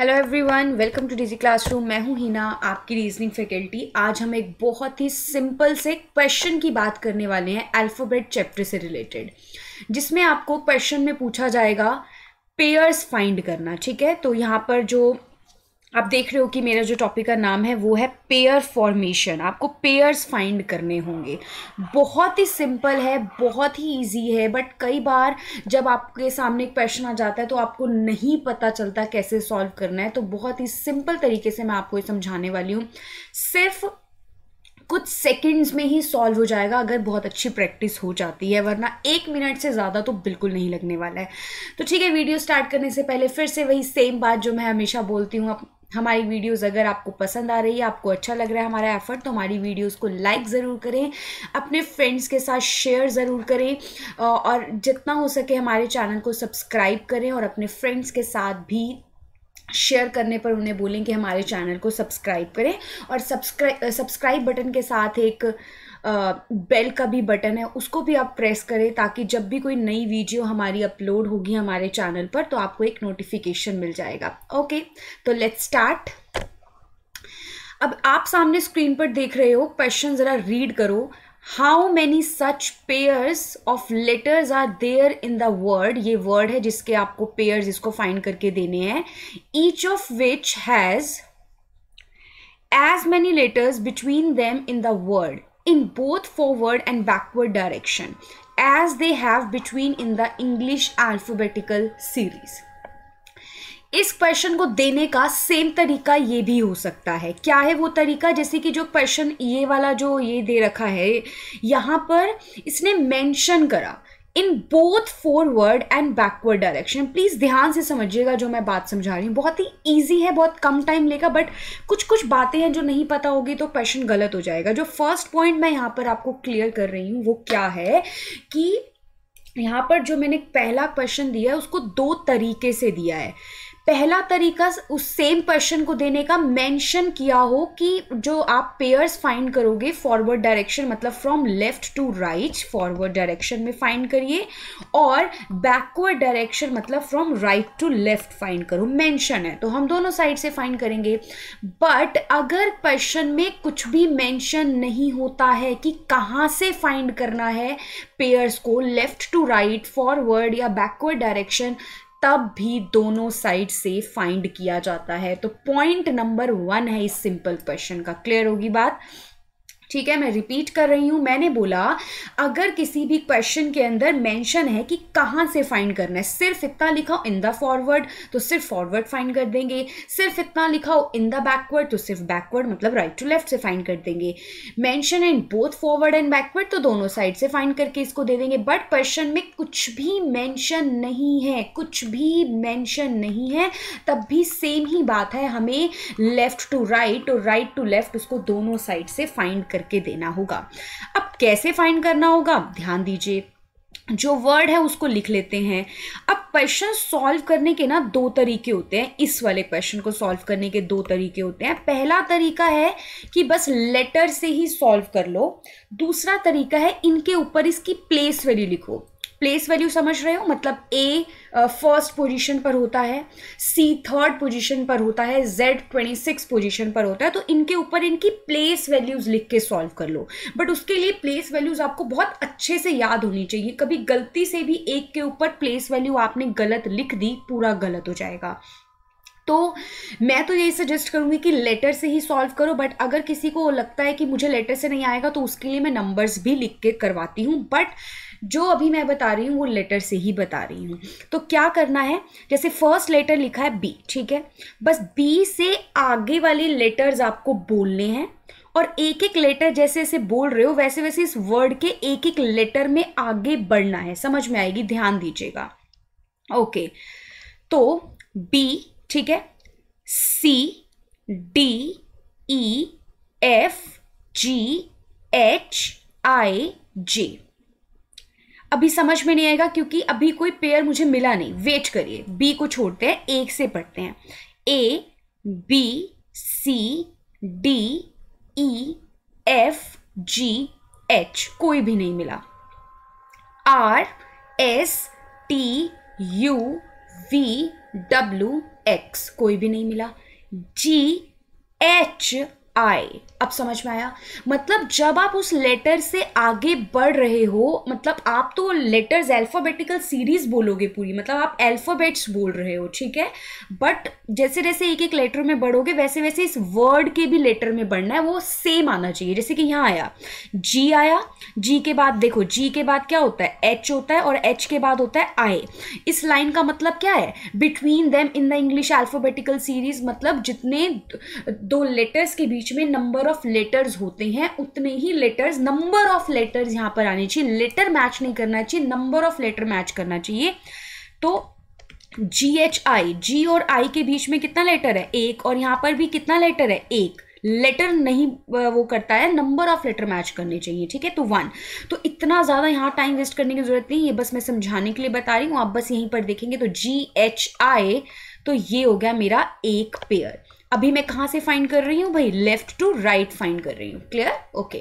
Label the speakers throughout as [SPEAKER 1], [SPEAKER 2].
[SPEAKER 1] Hello everyone welcome to Digi classroom मैं हूं हीना आपकी रीजनिंग फैकल्टी आज हम एक बहुत ही सिंपल से क्वेश्चन की बात करने वाले हैं अल्फ़ाबेट चैप्टर से रिलेटेड जिसमें आपको क्वेश्चन में पूछा जाएगा पेयर्स फाइंड करना ठीक है तो यहाँ पर जो आप देख रहे हो कि मेरा जो टॉपिक का नाम है वो है पेयर फॉर्मेशन आपको पेयर्स फाइंड करने होंगे बहुत ही सिंपल है बहुत ही इजी है बट कई बार जब आपके सामने क्वेश्चन आ जाता है तो आपको नहीं पता चलता कैसे सॉल्व करना है तो बहुत ही सिंपल तरीके से मैं आपको ये समझाने वाली हूँ सिर्फ कुछ सेकंड्स में ही सॉल्व हो जाएगा अगर बहुत अच्छी प्रैक्टिस हो जाती है वरना एक मिनट से ज़्यादा तो बिल्कुल नहीं लगने वाला है तो ठीक है वीडियो स्टार्ट करने से पहले फिर से वही सेम बात जो मैं हमेशा बोलती हूँ हमारी वीडियोस अगर आपको पसंद आ रही है आपको अच्छा लग रहा है हमारा एफर्ट तो हमारी वीडियोस को लाइक ज़रूर करें अपने फ्रेंड्स के साथ शेयर ज़रूर करें और जितना हो सके हमारे चैनल को सब्सक्राइब करें और अपने फ्रेंड्स के साथ भी शेयर करने पर उन्हें बोलें कि हमारे चैनल को सब्सक्राइब करें और सब्सक्राइब सब्सक्राइब बटन के साथ एक बेल का भी बटन है उसको भी आप प्रेस करें ताकि जब भी कोई नई वीडियो हमारी अपलोड होगी हमारे चैनल पर तो आपको एक नोटिफिकेशन मिल जाएगा ओके तो लेट्स स्टार्ट अब आप सामने स्क्रीन पर देख रहे हो क्वेश्चन ज़रा रीड करो how many such pairs of letters are there in the word ये वर्ड है जिसके आपको पेयर्स इसको फाइंड करके देने हैं each of which has as many letters between them in the word in both forward and backward direction as they have between in the English alphabetical series इस question को देने का सेम तरीका ये भी हो सकता है क्या है वो तरीका जैसे कि जो क्वेश्चन ये वाला जो ये दे रखा है यहाँ पर इसने मेंशन करा in both forward and backward direction please ध्यान से समझिएगा जो मैं बात समझा रही हूँ बहुत ही ईजी है बहुत कम टाइम लेगा बट कुछ कुछ बातें हैं जो नहीं पता होगी तो क्वेश्चन गलत हो जाएगा जो फर्स्ट पॉइंट मैं यहाँ पर आपको क्लियर कर रही हूँ वो क्या है कि यहाँ पर जो मैंने पहला क्वेश्चन दिया है उसको दो तरीके से दिया है पहला तरीका उस सेम पर्सन को देने का मेंशन किया हो कि जो आप पेयर्स फाइंड करोगे फॉरवर्ड डायरेक्शन मतलब from left to right forward direction में फाइंड करिए और बैकवर्ड डायरेक्शन मतलब from right to left find करो मेंशन है तो हम दोनों साइड से फाइंड करेंगे बट अगर पर्सन में कुछ भी मैंशन नहीं होता है कि कहाँ से फाइंड करना है पेयर्स को लेफ्ट टू राइट फॉरवर्ड या बैकवर्ड डायरेक्शन तब भी दोनों साइड से फाइंड किया जाता है तो पॉइंट नंबर वन है इस सिंपल क्वेश्चन का क्लियर होगी बात ठीक है मैं रिपीट कर रही हूँ मैंने बोला अगर किसी भी क्वेश्चन के अंदर मेंशन है कि कहाँ से फाइंड करना है सिर्फ इतना लिखाओ इन द फॉरवर्ड तो सिर्फ फॉरवर्ड फाइंड कर देंगे सिर्फ इतना लिखाओ इन द बैकवर्ड तो सिर्फ बैकवर्ड मतलब राइट टू लेफ्ट से फाइंड कर देंगे mention and both forward and backward तो दोनों साइड से फाइंड करके इसको दे देंगे बट क्वेश्चन में कुछ भी मैंशन नहीं है कुछ भी मैंशन नहीं है तब भी सेम ही बात है हमें लेफ्ट टू राइट और राइट टू लेफ्ट उसको दोनों साइड से फाइंड कर करके देना होगा अब कैसे फाइंड करना होगा ध्यान दीजिए जो वर्ड है उसको लिख लेते हैं अब क्वेश्चन सॉल्व करने के ना दो तरीके होते हैं इस वाले क्वेश्चन को सॉल्व करने के दो तरीके होते हैं पहला तरीका है कि बस लेटर से ही सॉल्व कर लो दूसरा तरीका है इनके ऊपर इसकी प्लेस वैल्यू लिखो प्लेस वैल्यू समझ रहे हो मतलब ए फर्स्ट पोजीशन पर होता है सी थर्ड पोजीशन पर होता है जेड ट्वेंटी सिक्स पोजिशन पर होता है तो इनके ऊपर इनकी प्लेस वैल्यूज़ लिख के सॉल्व कर लो बट उसके लिए प्लेस वैल्यूज़ आपको बहुत अच्छे से याद होनी चाहिए कभी गलती से भी एक के ऊपर प्लेस वैल्यू आपने गलत लिख दी पूरा गलत हो जाएगा तो मैं तो यही सजेस्ट करूंगी कि लेटर से ही सॉल्व करो बट अगर किसी को लगता है कि मुझे लेटर से नहीं आएगा तो उसके लिए मैं नंबर्स भी लिख के करवाती हूँ बट जो अभी मैं बता रही हूँ वो लेटर से ही बता रही हूँ तो क्या करना है जैसे फर्स्ट लेटर लिखा है बी ठीक है बस बी से आगे वाले लेटर्स आपको बोलने हैं और एक एक लेटर जैसे जैसे बोल रहे हो वैसे वैसे इस वर्ड के एक एक लेटर में आगे बढ़ना है समझ में आएगी ध्यान दीजिएगा ओके तो बी ठीक है C D E F G H I J अभी समझ में नहीं आएगा क्योंकि अभी कोई पेयर मुझे मिला नहीं वेट करिए बी को छोड़ते हैं एक से पढ़ते हैं A B C D E F G H कोई भी नहीं मिला R S T U V W X कोई भी नहीं मिला जी एच आई अब समझ में आया मतलब जब आप उस लेटर से आगे बढ़ रहे हो मतलब आप तो लेटर्स अल्फ़ाबेटिकल सीरीज बोलोगे पूरी मतलब आप अल्फ़ाबेट्स बोल रहे हो ठीक है बट जैसे जैसे एक एक लेटर में बढ़ोगे वैसे वैसे इस वर्ड के भी लेटर में बढ़ना है वो सेम आना चाहिए जैसे कि यहाँ आया जी आया जी के बाद देखो जी के बाद क्या होता है एच होता है और एच के बाद होता है आई इस लाइन का मतलब क्या है between them in the English alphabetical series मतलब जितने दो लेटर्स के बीच बीच में नंबर ऑफ लेटर्स होते हैं उतने ही लेटर्स नंबर ऑफ लेटर्स यहाँ पर आने चाहिए लेटर मैच नहीं करना चाहिए नंबर ऑफ लेटर मैच करना चाहिए तो जी एच आई जी और आई के बीच में कितना लेटर है एक और यहाँ पर भी कितना लेटर है एक लेटर नहीं वो करता है नंबर ऑफ लेटर मैच करने चाहिए ठीक है तो वन तो इतना ज़्यादा यहाँ टाइम वेस्ट करने की ज़रूरत नहीं ये बस मैं समझाने के लिए बता रही हूँ आप बस यहीं पर देखेंगे तो जी एच आई तो ये हो गया मेरा एक पेयर अभी मैं कहाँ से फाइंड कर रही हूँ भाई लेफ्ट टू राइट फाइंड कर रही हूं क्लियर ओके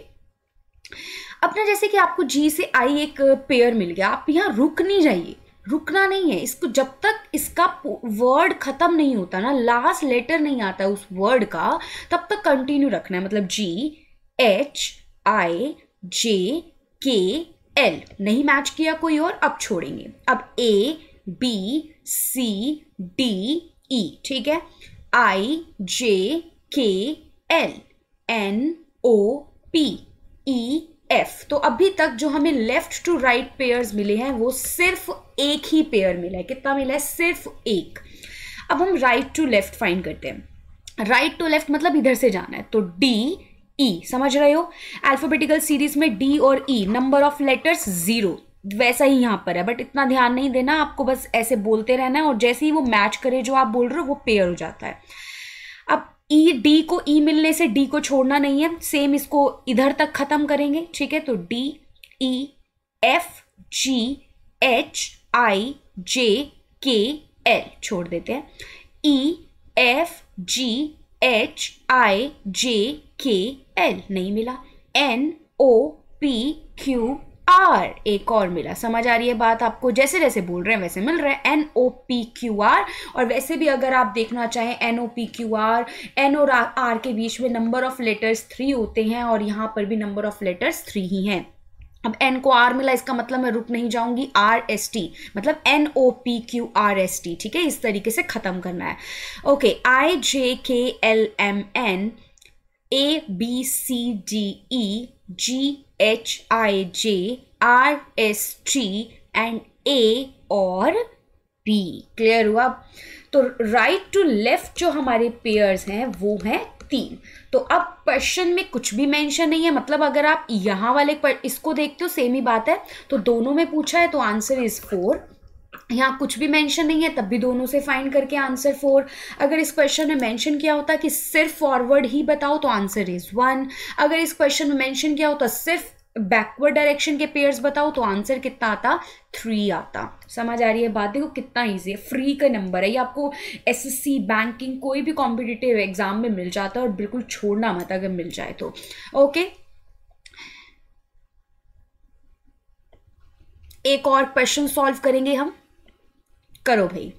[SPEAKER 1] अपना जैसे कि आपको जी से आई एक पेयर मिल गया आप यहाँ रुक नहीं जाइए रुकना नहीं है इसको जब तक इसका वर्ड ख़त्म नहीं होता ना लास्ट लेटर नहीं आता उस वर्ड का तब तक कंटिन्यू रखना है मतलब जी H I J K L नहीं मैच किया कोई और अब छोड़ेंगे अब ए बी सी डी ई ठीक है I J K L N O P E F तो अभी तक जो हमें लेफ्ट टू राइट पेयर्स मिले हैं वो सिर्फ एक ही पेयर मिला है कितना मिला है सिर्फ एक अब हम राइट टू लेफ्ट फाइंड करते हैं राइट टू लेफ्ट मतलब इधर से जाना है तो डी ई e, समझ रहे हो अल्फाबेटिकल सीरीज में डी और E number of letters zero वैसा ही यहाँ पर है बट इतना ध्यान नहीं देना आपको बस ऐसे बोलते रहना है और जैसे ही वो मैच करे जो आप बोल रहे हो वो पेयर हो जाता है अब ई e, डी को ई e मिलने से डी को छोड़ना नहीं है सेम इसको इधर तक ख़त्म करेंगे ठीक है तो D E F G H I J K L छोड़ देते हैं ई F G H I J K L नहीं मिला N O P Q R एक और मिला समझ आ रही है बात आपको जैसे जैसे बोल रहे हैं वैसे मिल रहा है N O P Q R और वैसे भी अगर आप देखना चाहें N O P Q R N और आर के बीच में नंबर ऑफ लेटर्स थ्री होते हैं और यहाँ पर भी नंबर ऑफ लेटर्स थ्री ही हैं अब एन को आर मिला इसका मतलब मैं रुक नहीं जाऊंगी आर एस टी मतलब N O P Q R S T ठीक है इस तरीके से ख़त्म करना है okay I J K L M N A B C D E G H I J, R S T and A और बी क्लियर हुआ तो राइट टू लेफ्ट जो हमारे पेयर्स हैं वो हैं तीन तो अब क्वेश्चन में कुछ भी मेंशन नहीं है मतलब अगर आप यहाँ वाले पर इसको देखते हो सेम ही बात है तो दोनों में पूछा है तो आंसर इज फोर यहाँ कुछ भी मेंशन नहीं है तब भी दोनों से फाइंड करके आंसर फोर अगर इस क्वेश्चन में मेंशन किया होता कि सिर्फ फॉरवर्ड ही बताओ तो आंसर इज वन अगर इस क्वेश्चन में मेंशन किया होता सिर्फ बैकवर्ड डायरेक्शन के पेयर्स बताओ तो आंसर कितना आता थ्री आता समझ आ रही है बात देखो कितना ईजी है फ्री का नंबर है ये आपको सी बैंकिंग कोई भी कॉम्पिटिटिव एग्जाम में मिल जाता है और बिल्कुल छोड़ना मत अगर मिल जाए तो ओके एक और क्वेश्चन सॉल्व करेंगे हम करो भाई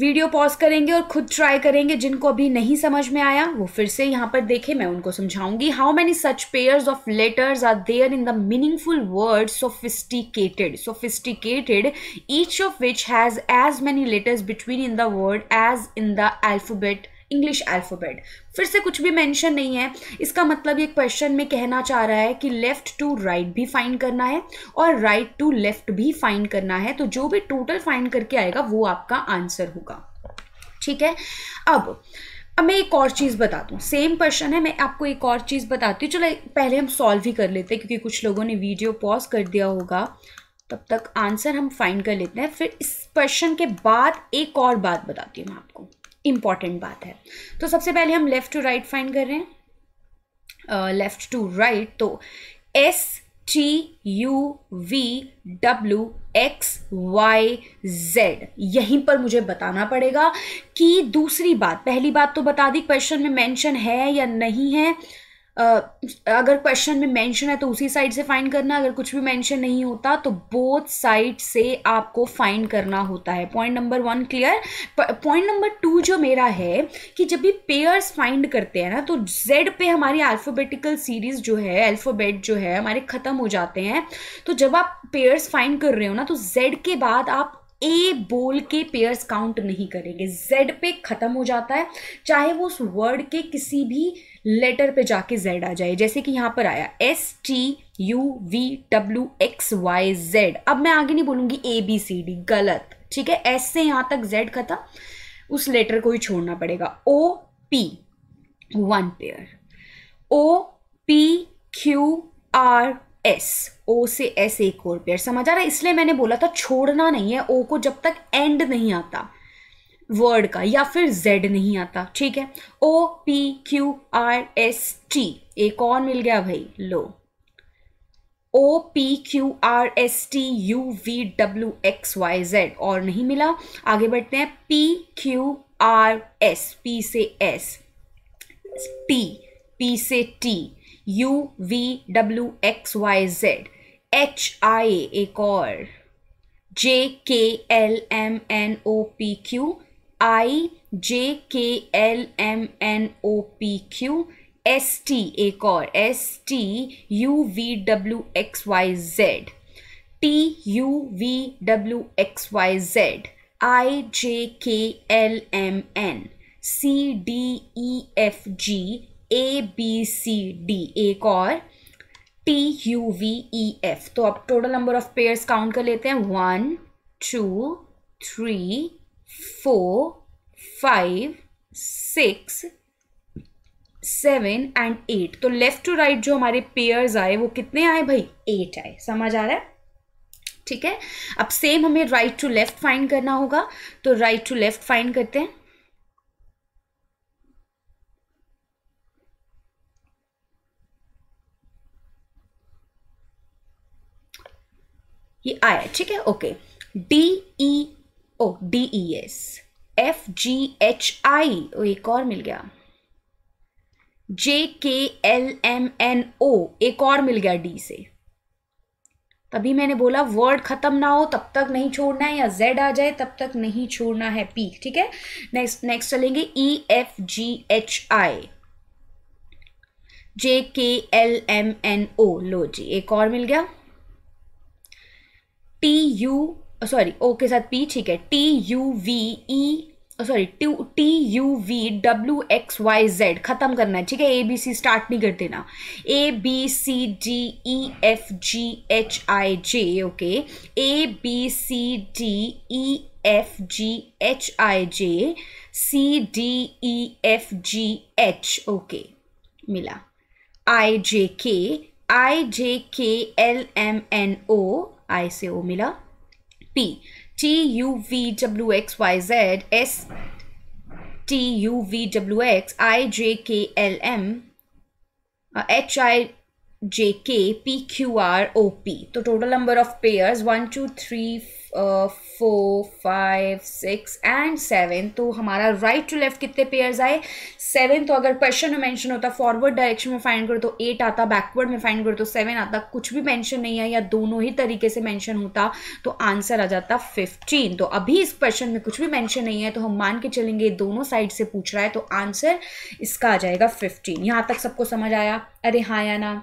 [SPEAKER 1] वीडियो पॉज करेंगे और खुद ट्राई करेंगे जिनको अभी नहीं समझ में आया वो फिर से यहाँ पर देखे मैं उनको समझाऊंगी how many such pairs of letters are there in the meaningful word sophisticated sophisticated each of which has as many letters between in the word as in the alphabet English alphabet फिर से कुछ भी mention नहीं है इसका मतलब ये question में कहना चाह रहा है कि लेफ़्ट टू राइट भी फाइन करना है और राइट टू लेफ़्ट भी फाइन करना है तो जो भी टोटल फाइन करके आएगा वो आपका आंसर होगा ठीक है अब अब मैं एक और चीज़ बता दूँ सेम क्वेश्चन है मैं आपको एक और चीज़ बताती हूँ चलो पहले हम सॉल्व ही कर लेते हैं क्योंकि कुछ लोगों ने वीडियो पॉज कर दिया होगा तब तक आंसर हम फाइंड कर लेते हैं फिर इस क्वेश्चन के बाद एक और बात बताती हूँ मैं आपको इम्पॉर्टेंट बात है तो सबसे पहले हम लेफ़्ट टू राइट फाइंड कर रहे हैं लेफ़्ट टू राइट तो S T U V W X Y Z यहीं पर मुझे बताना पड़ेगा कि दूसरी बात पहली बात तो बता दी क्वेश्चन में मेंशन है या नहीं है अगर क्वेश्चन में मेंशन है तो उसी साइड से फाइंड करना अगर कुछ भी मेंशन नहीं होता तो बोथ साइड से आपको फाइंड करना होता है point number one clear point number two जो मेरा है कि जब भी पेयर्स फाइंड करते हैं ना तो जेड पे हमारी अल्फाबेटिकल सीरीज़ जो है अल्फाबेट जो है हमारे ख़त्म हो जाते हैं तो जब आप पेयर्स फाइंड कर रहे हो ना तो जेड के बाद आप ए बोल के पेयर्स काउंट नहीं करेंगे जेड पे ख़त्म हो जाता है चाहे वो उस वर्ड के किसी भी लेटर पे जाके जेड आ जाए जैसे कि यहाँ पर आया S T U V W X Y Z अब मैं आगे नहीं बोलूँगी ए बी सी डी गलत ठीक है एस से यहाँ तक जेड खत्म उस लेटर को ही छोड़ना पड़ेगा O P one pair O P Q R S O से एस एक और पेयर समझ आ रहा है इसलिए मैंने बोला था छोड़ना नहीं है ओ को जब तक एंड नहीं आता वर्ड का या फिर जेड नहीं आता ठीक है O P Q R S T एक और मिल गया भाई लो O P Q R S T U V W X Y Z और नहीं मिला आगे बढ़ते हैं P Q R S P से एस टी पी से T U V W X Y Z H I एक और J K L M N O P Q I J K L M N O P Q S T एक और S T U V W X Y Z T U V W X Y Z I J K L M N C D E F G A B C D एक और T U V E F तो अब total number of pairs count कर लेते हैं one two three four, five, six, seven and eight तो left to right जो हमारे पेयर्स आए वो कितने आए भाई एट आए समझ आ रहा है ठीक है अब सेम हमें राइट टू लेफ्ट फाइंड करना होगा तो राइट टू लेफ्ट फाइंड करते हैं ये आया ठीक है okay D E O D E S F G H I एक और मिल गया जे के एल एम एन ओ एक और मिल गया डी से तभी मैंने बोला वर्ड खत्म ना हो तब तक नहीं छोड़ना है या जेड आ जाए तब तक नहीं छोड़ना है पी ठीक है नेक्स्ट नेक्स्ट चलेंगे ई F G H I J K L M N O लो जी एक और मिल गया T U sorry oh, O oh, के साथ पी ठीक है T U V E sorry to T U V W X Y Z खत्म करना है ठीक है ए बी सी स्टार्ट नहीं कर देना A B C D E F G H I J okay A B C D E F G H I J C D E F G H okay मिला I J K I J K L M N O I से O मिला T U V W X Y Z S T U V W X I J K L M uh, H I J K P Q R O P. So total number of pairs 1, 2, 3, four five six and seven तो हमारा right to left कितने pairs आए seven तो अगर question में mention होता forward direction में find करो तो एट आता बैकवर्ड में फाइंड करो तो सेवन आता कुछ भी मेंशन नहीं है या दोनों ही तरीके से मेंशन होता तो आंसर आ जाता फिफ्टीन तो अभी इस क्वेश्चन में कुछ भी मैंशन नहीं है तो हम मान के चलेंगे दोनों साइड से पूछ रहा है तो आंसर इसका आ जाएगा फिफ्टीन यहाँ तक सबको समझ आया अरे हाँ या ना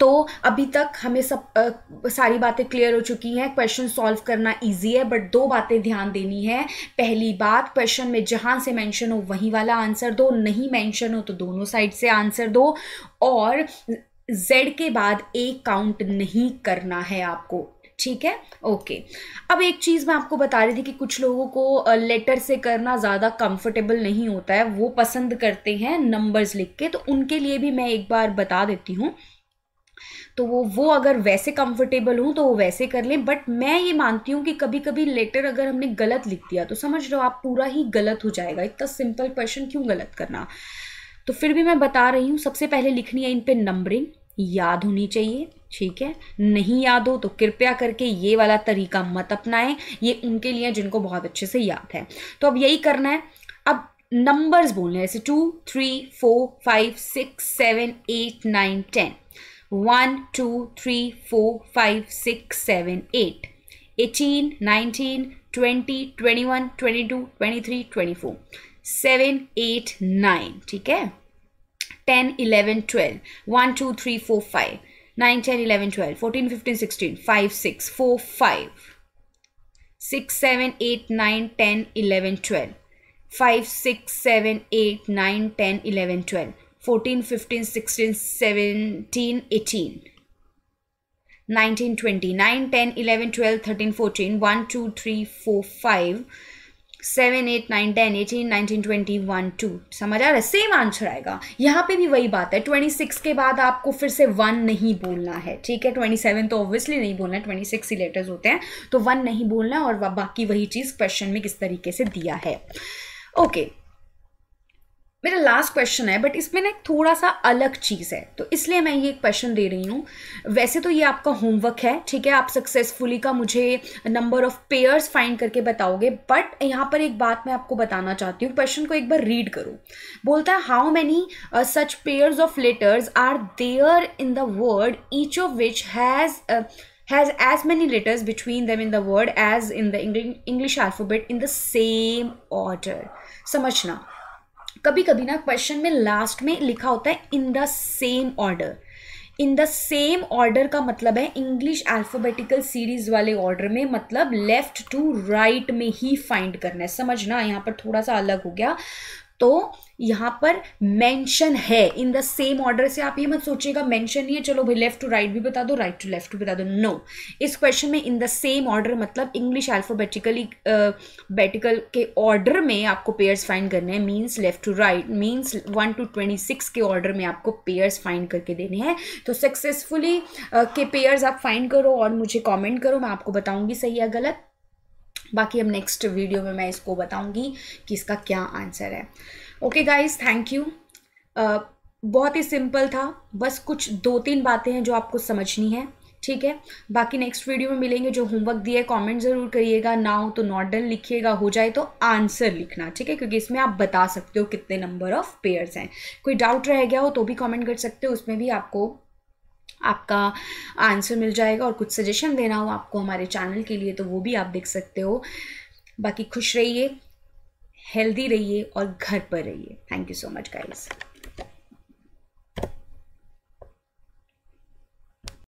[SPEAKER 1] तो अभी तक हमें सब आ, सारी बातें क्लियर हो चुकी हैं क्वेश्चन सॉल्व करना इजी है बट दो बातें ध्यान देनी है पहली बात क्वेश्चन में जहाँ से मेंशन हो वहीं वाला आंसर दो नहीं मेंशन हो तो दोनों साइड से आंसर दो और जेड के बाद एक काउंट नहीं करना है आपको ठीक है ओके अब एक चीज़ मैं आपको बता रही थी कि कुछ लोगों को लेटर से करना ज़्यादा कंफर्टेबल नहीं होता है वो पसंद करते हैं नंबर्स लिख के तो उनके लिए भी मैं एक बार बता देती हूँ तो वो वो अगर वैसे कंफर्टेबल हूँ तो वो वैसे कर लें बट मैं ये मानती हूँ कि कभी कभी लेटर अगर हमने गलत लिख दिया तो समझ लो आप पूरा ही गलत हो जाएगा इतना सिंपल क्वेश्चन क्यों गलत करना तो फिर भी मैं बता रही हूँ सबसे पहले लिखनी है इन पर नंबरिंग याद होनी चाहिए ठीक है नहीं याद हो तो कृपया करके ये वाला तरीका मत अपनाएं ये उनके लिए जिनको बहुत अच्छे से याद है तो अब यही करना है अब नंबर्स बोलने हैं जैसे two three four five six seven eight nine ten 1, 2, 3, 4, 5, 6, 7, 8, 18, 19, 20, 21, 22, 23, 24, 7, 8, 9, ठीक है 10, 11, 12, 1, 2, 3, 4, 5, 9, 10, 11, 12, 14, 15, 16, 5, 6, 4, 5, 6, 7, 8, 9, 10, 11, 12, 5, 6, 7, 8, 9, 10, 11, 12, 14, 15, 16, 17, 18. 19, 20, 9, 10, 11, 12, 13, 14, 1, 2, 3, 4, 5, 7, 8, 9, 10, 18, 19, 20, 1, 2. समझ आ रहा है सेम आंसर आएगा यहाँ पे भी वही बात है 26 के बाद आपको फिर से वन नहीं बोलना है ठीक है 27 तो ऑब्वियसली नहीं बोलना है 26 ही लेटर्स होते हैं तो वन नहीं बोलना और बाकी वही चीज़ क्वेश्चन में किस तरीके से दिया है ओके okay. मेरा लास्ट क्वेश्चन है बट इसमें ना एक थोड़ा सा अलग चीज़ है तो इसलिए मैं ये क्वेश्चन दे रही हूँ वैसे तो ये आपका होमवर्क है ठीक है आप सक्सेसफुली का मुझे नंबर ऑफ पेयर्स फाइंड करके बताओगे बट यहाँ पर एक बात मैं आपको बताना चाहती हूँ क्वेश्चन को एक बार रीड करो बोलता है how many such pairs of letters are there in the word each of which has has as many letters between them in the word as in the English alphabet in the same order समझना कभी कभी ना question में last में लिखा होता है in the same order in the same order का मतलब है इंग्लिश अल्फाबेटिकल सीरीज वाले ऑर्डर में मतलब लेफ्ट टू राइट में ही फाइंड करना है समझना यहाँ पर थोड़ा सा अलग हो गया तो यहाँ पर मेंशन है इन द सेम ऑर्डर से आप ये मत सोचिएगा मेंशन नहीं है चलो भाई लेफ्ट टू राइट भी बता दो राइट टू लेफ्ट भी बता दो नो no. इस क्वेश्चन में इन द सेम ऑर्डर मतलब इंग्लिश अल्फाबेटिकली बेटिकल के ऑर्डर में आपको पेयर्स फाइंड करने हैं means left to right means one two twenty six के ऑर्डर में आपको पेयर्स फाइंड करके देने हैं तो सक्सेसफुली uh, के पेयर्स आप फाइंड करो और मुझे कॉमेंट करो मैं आपको बताऊँगी सही या गलत बाकी अब नेक्स्ट वीडियो में मैं इसको बताऊँगी कि इसका क्या आंसर है ओके गाइस थैंक यू बहुत ही सिंपल था बस कुछ दो तीन बातें हैं जो आपको समझनी है ठीक है बाकी नेक्स्ट वीडियो में मिलेंगे जो होमवर्क दिया है कॉमेंट ज़रूर करिएगा ना हो तो नॉट डन लिखिएगा हो जाए तो आंसर लिखना ठीक है क्योंकि इसमें आप बता सकते हो कितने नंबर ऑफ पेयर्स हैं कोई डाउट रह गया हो तो भी कॉमेंट कर सकते हो उसमें भी आपको आपका आंसर मिल जाएगा और कुछ सजेशन देना हो आपको हमारे चैनल के लिए तो वो भी आप देख सकते हो बाकी खुश रहिए हेल्दी रहिए और घर पर रहिए thank you so much guys